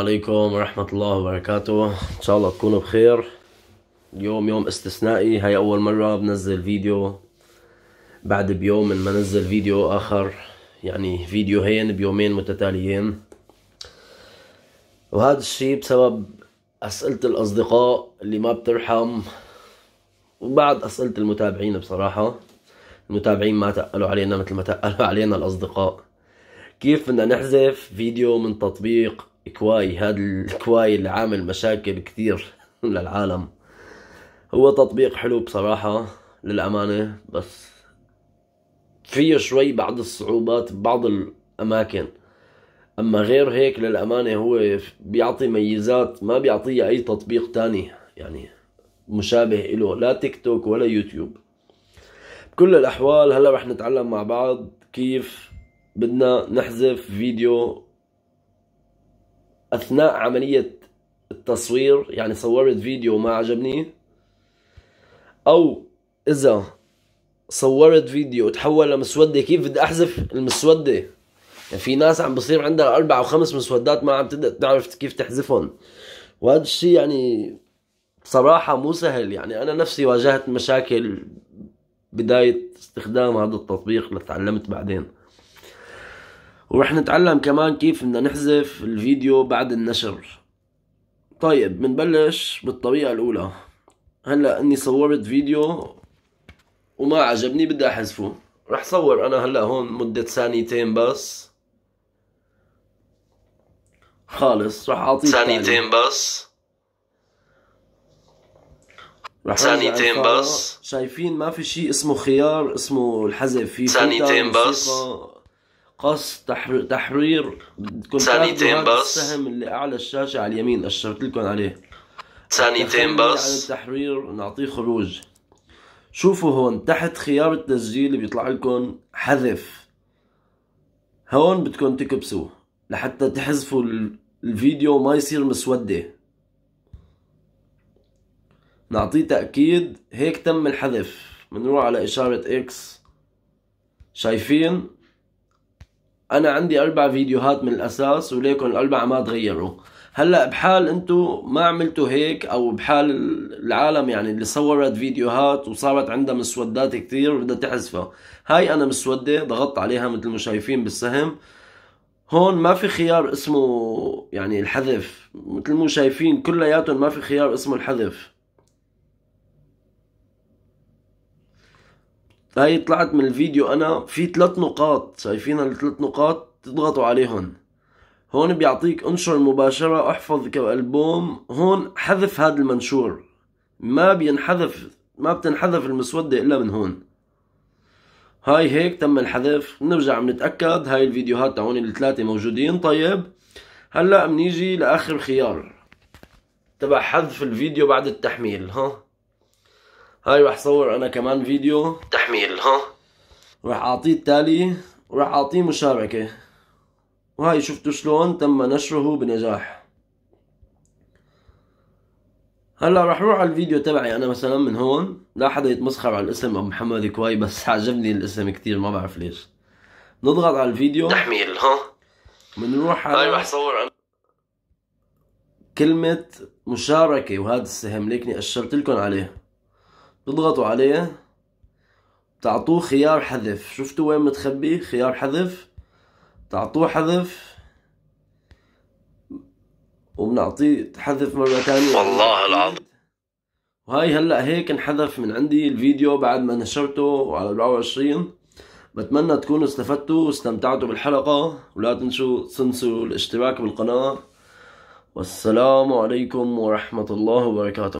السلام عليكم ورحمة الله وبركاته إن شاء الله تكونوا بخير اليوم يوم استثنائي هاي أول مرة بنزل فيديو بعد بيوم من ما نزل فيديو آخر يعني فيديوهين بيومين متتاليين وهذا الشيء بسبب أسئلة الأصدقاء اللي ما بترحم وبعد أسئلة المتابعين بصراحة المتابعين ما تقلوا علينا مثل ما تقلوا علينا الأصدقاء كيف بدنا نحذف فيديو من تطبيق كواي هذا الكواي اللي عامل مشاكل كثير للعالم هو تطبيق حلو بصراحة للأمانة بس فيه شوي بعض الصعوبات ببعض الأماكن أما غير هيك للأمانة هو بيعطي ميزات ما بيعطيها أي تطبيق تاني يعني مشابه له لا تيك توك ولا يوتيوب بكل الأحوال هلا رح نتعلم مع بعض كيف بدنا نحذف فيديو اثناء عمليه التصوير يعني صورت فيديو وما عجبني او اذا صورت فيديو وتحول لمسوده كيف بدي احذف المسوده يعني في ناس عم بصير عندها اربع او خمس مسودات ما عم تقدر تعرف كيف تحذفهم وهذا الشيء يعني صراحه مو سهل يعني انا نفسي واجهت مشاكل بدايه استخدام هذا التطبيق اللي تعلمت بعدين ورح نتعلم كمان كيف بدنا نحذف الفيديو بعد النشر طيب بنبلش بالطريقة الأولى هلا إني صورت فيديو وما عجبني بدي أحذفه رح صور أنا هلا هون مدة ثانيتين بس خالص رح أعطيك ثانيتين بس رح ثانيتين بس شايفين ما في شيء اسمه خيار اسمه الحذف في ثانيتين بس قص تحرير ثانيتين بس السهم اللي اعلى الشاشه على اليمين اشرت لكم عليه ثانيتين يعني بس على التحرير نعطيه خروج شوفوا هون تحت خيار التسجيل بيطلع لكم حذف هون بدكم تكبسوا لحتى تحذفوا الفيديو ما يصير مسوده نعطيه تأكيد هيك تم الحذف بنروح على إشارة إكس شايفين انا عندي اربع فيديوهات من الاساس وليكن الاربع ما تغيروا هلا بحال انتو ما عملتوا هيك او بحال العالم يعني اللي صورت فيديوهات وصارت عندها مسودات كتير وبدها تحذفها هاي انا مسوده ضغطت عليها مثل ما شايفين بالسهم هون ما في خيار اسمه يعني الحذف مثل ما شايفين كلياتهم ما في خيار اسمه الحذف هاي طلعت من الفيديو انا في ثلاث نقاط شايفين الثلاث نقاط تضغطوا عليهم هون بيعطيك انشر مباشرة احفظ كالبوم هون حذف هذا المنشور ما بينحذف ما بتنحذف المسودة الا من هون هاي هيك تم الحذف بنرجع بنتأكد هاي الفيديوهات تاعون الثلاثة موجودين طيب هلا بنيجي لاخر خيار تبع حذف الفيديو بعد التحميل ها هاي رح صور انا كمان فيديو تحميل ها رح اعطيه التالي وراح اعطيه مشاركة وهاي شفتوا شلون تم نشره بنجاح هلا رح روح على الفيديو تبعي انا مثلا من هون لا حدا يتمسخر على الاسم ابو محمد كواي بس عجبني الاسم كثير ما بعرف ليش نضغط على الفيديو تحميل ها بنروح على هاي رح صور انا كلمة مشاركة وهذا السهم ليكني أشرت لكم عليه بتضغطوا عليه بتعطوه خيار حذف شفتوا وين متخبي خيار حذف بتعطوه حذف وبنعطيه حذف مرة ثانية والله يعني العظيم وهاي هلا هيك انحذف من عندي الفيديو بعد ما نشرته على 24 بتمنى تكونوا استفدتوا واستمتعتوا بالحلقة ولا تنسوا تنسوا الاشتراك بالقناة والسلام عليكم ورحمة الله وبركاته